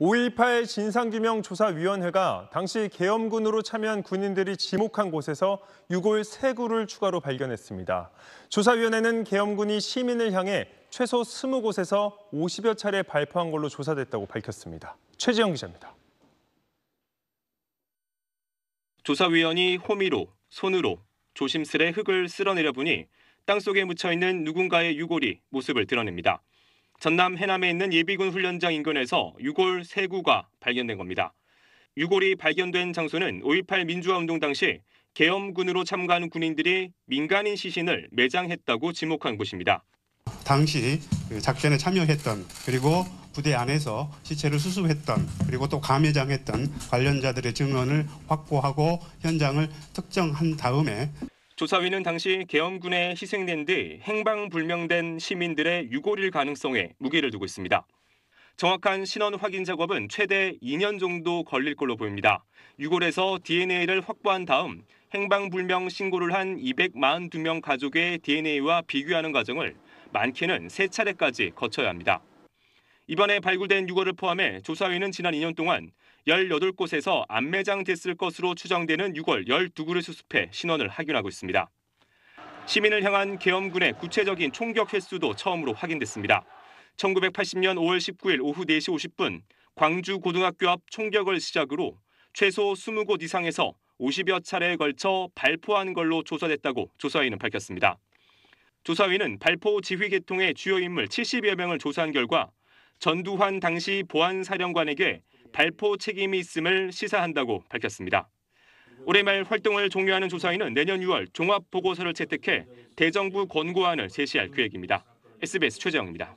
5.18 진상규명조사위원회가 당시 계엄군으로 참여한 군인들이 지목한 곳에서 유골 3구를 추가로 발견했습니다. 조사위원회는 계엄군이 시민을 향해 최소 20곳에서 50여 차례 발포한 걸로 조사됐다고 밝혔습니다. 최지영 기자입니다. 조사위원이 호미로, 손으로 조심스레 흙을 쓸어내려 보니 땅속에 묻혀있는 누군가의 유골이 모습을 드러냅니다. 전남 해남에 있는 예비군 훈련장 인근에서 유골 3구가 발견된 겁니다. 유골이 발견된 장소는 5.18 민주화운동 당시 계엄군으로 참가한 군인들이 민간인 시신을 매장했다고 지목한 곳입니다. 당시 그 작전에 참여했던 그리고 부대 안에서 시체를 수습했던 그리고 또감회장했던 관련자들의 증언을 확보하고 현장을 특정한 다음에 조사위는 당시 계엄군에 희생된 뒤 행방불명된 시민들의 유골일 가능성에 무게를 두고 있습니다. 정확한 신원 확인 작업은 최대 2년 정도 걸릴 걸로 보입니다. 유골에서 DNA를 확보한 다음 행방불명 신고를 한 242명 가족의 DNA와 비교하는 과정을 많게는 3차례까지 거쳐야 합니다. 이번에 발굴된 유골을 포함해 조사위는 지난 2년 동안 18곳에서 안매장됐을 것으로 추정되는 유골 12구를 수습해 신원을 확인하고 있습니다. 시민을 향한 계엄군의 구체적인 총격 횟수도 처음으로 확인됐습니다. 1980년 5월 19일 오후 4시 50분 광주 고등학교 앞 총격을 시작으로 최소 20곳 이상에서 50여 차례에 걸쳐 발포한 걸로 조사됐다고 조사위는 밝혔습니다. 조사위는 발포 지휘 계통의 주요 인물 70여 명을 조사한 결과 전두환 당시 보안사령관에게 발포 책임이 있음을 시사한다고 밝혔습니다. 올해 말 활동을 종료하는 조사위는 내년 6월 종합보고서를 채택해 대정부 권고안을 제시할 계획입니다. SBS 최재입니다